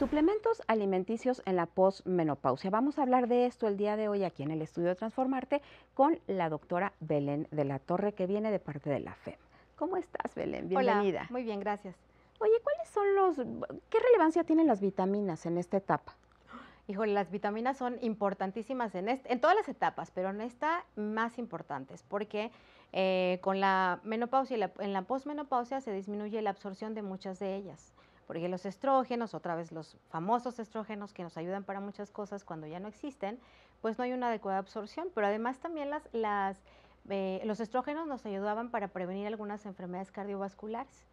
Suplementos alimenticios en la posmenopausia. Vamos a hablar de esto el día de hoy aquí en el estudio de Transformarte con la doctora Belén de la Torre, que viene de parte de la FEM. ¿Cómo estás, Belén? Bienvenida. Hola, muy bien, gracias. Oye, ¿cuáles son los, qué relevancia tienen las vitaminas en esta etapa? Híjole, las vitaminas son importantísimas en, todas las etapas, pero en esta más importantes, porque eh, con la menopausia y en la posmenopausia se disminuye la absorción de muchas de ellas porque los estrógenos, otra vez los famosos estrógenos que nos ayudan para muchas cosas cuando ya no existen, pues no hay una adecuada absorción, pero además también eh, los estrógenos nos ayudaban para prevenir algunas enfermedades cardiovasculares.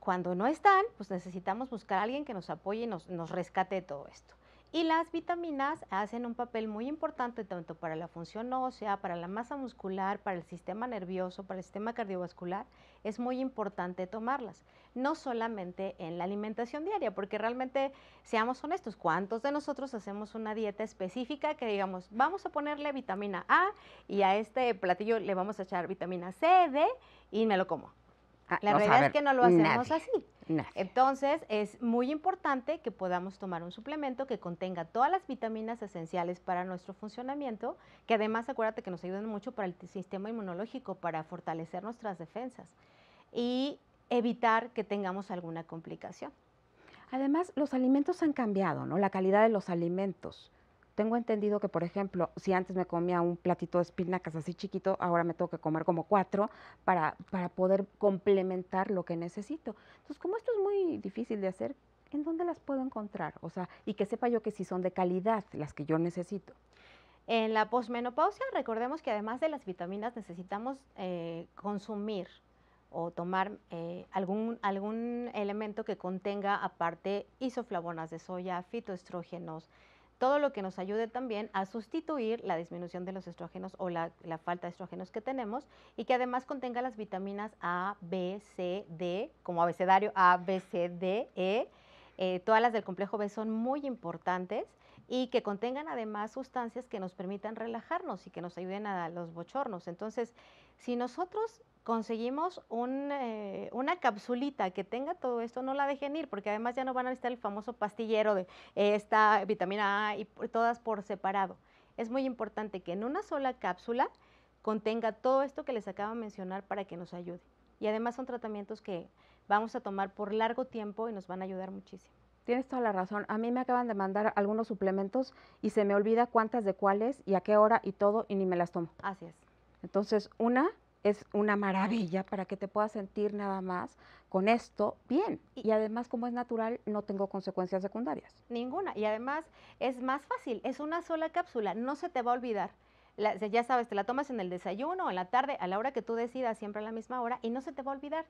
Cuando no están, pues necesitamos buscar a alguien que nos apoye y nos, nos rescate todo esto. Y las vitaminas hacen un papel muy importante tanto para la función ósea, para la masa muscular, para el sistema nervioso, para el sistema cardiovascular. Es muy importante tomarlas, no solamente en la alimentación diaria, porque realmente, seamos honestos, ¿cuántos de nosotros hacemos una dieta específica que digamos, vamos a ponerle vitamina A y a este platillo le vamos a echar vitamina C, D y me lo como? Ah, La verdad realidad es que no lo hacemos así. Entonces, es muy importante que podamos tomar un suplemento que contenga todas las vitaminas esenciales para nuestro funcionamiento, que además acuérdate que nos ayudan mucho para el sistema inmunológico, para fortalecer nuestras defensas y evitar que tengamos alguna complicación. Además, los alimentos han cambiado, ¿no? La calidad de los alimentos. Tengo entendido que, por ejemplo, si antes me comía un platito de espinacas así chiquito, ahora me tengo que comer como cuatro para, poder complementar lo que necesito. Entonces, como esto es muy difícil de hacer, ¿en dónde las puedo encontrar? O sea, y que sepa yo que si son de calidad las que yo necesito. En la posmenopausia, recordemos que además de las vitaminas necesitamos eh, consumir o tomar eh, algún, algún elemento que contenga aparte isoflavonas de soya, fitoestrógenos, todo lo que nos ayude también a sustituir la disminución de los estrógenos o la, falta de estrógenos que tenemos y que además contenga las vitaminas A, B, C, D, como abecedario A, B, C, D, E. Eh, todas las del complejo B son muy importantes y que contengan además sustancias que nos permitan relajarnos y que nos ayuden a los bochornos. Entonces, si nosotros conseguimos eh, una capsulita que tenga todo esto, no la dejen ir, porque además ya no van a necesitar el famoso pastillero de esta vitamina A y todas por separado. Es muy importante que en una sola cápsula contenga todo esto que les acabo de mencionar para que nos ayude. Y además son tratamientos que vamos a tomar por largo tiempo y nos van a ayudar muchísimo. Tienes toda la razón. A mí me acaban de mandar algunos suplementos y se me olvida cuántas de cuáles y a qué hora y todo y ni me las tomo. Así es. Entonces, una es una maravilla para que te puedas sentir nada más con esto bien. Y, además, como es natural, no tengo consecuencias secundarias. Ninguna. Y además es más fácil. Es una sola cápsula. No se te va a olvidar. ya sabes, te la tomas en el desayuno, en la tarde, a la hora que tú decidas, siempre a la misma hora, y no se te va a olvidar.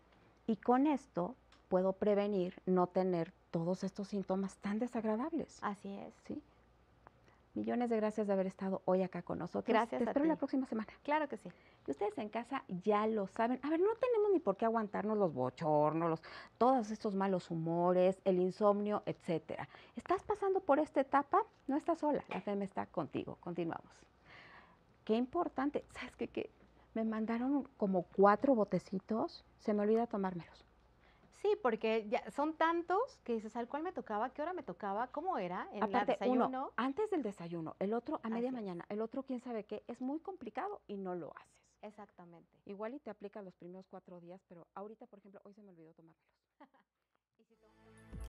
Y con esto puedo prevenir no tener todos estos síntomas tan desagradables. Así es. ¿sí? Millones de gracias de haber estado hoy acá con nosotros. Gracias. Te espero la próxima semana. Claro que sí. Y ustedes en casa ya lo saben. A ver, no tenemos ni por qué aguantarnos los bochornos, los, todos estos malos humores, el insomnio, etcétera. ¿Estás pasando por esta etapa? No estás sola. La FEM está contigo. Continuamos. Qué importante. ¿Sabes qué? Me mandaron como cuatro botecitos. Se me olvida tomármelos. Sí, porque ya son tantos que dices, ¿al cuál me tocaba? ¿Qué hora me tocaba? ¿Cómo era? En Aparte, desayuno. antes del desayuno, el otro a media mañana, el otro quién sabe qué, es muy complicado y no lo haces. Exactamente. Igual y te aplica los primeros cuatro días, pero ahorita, por ejemplo, hoy se me olvidó tomarlos.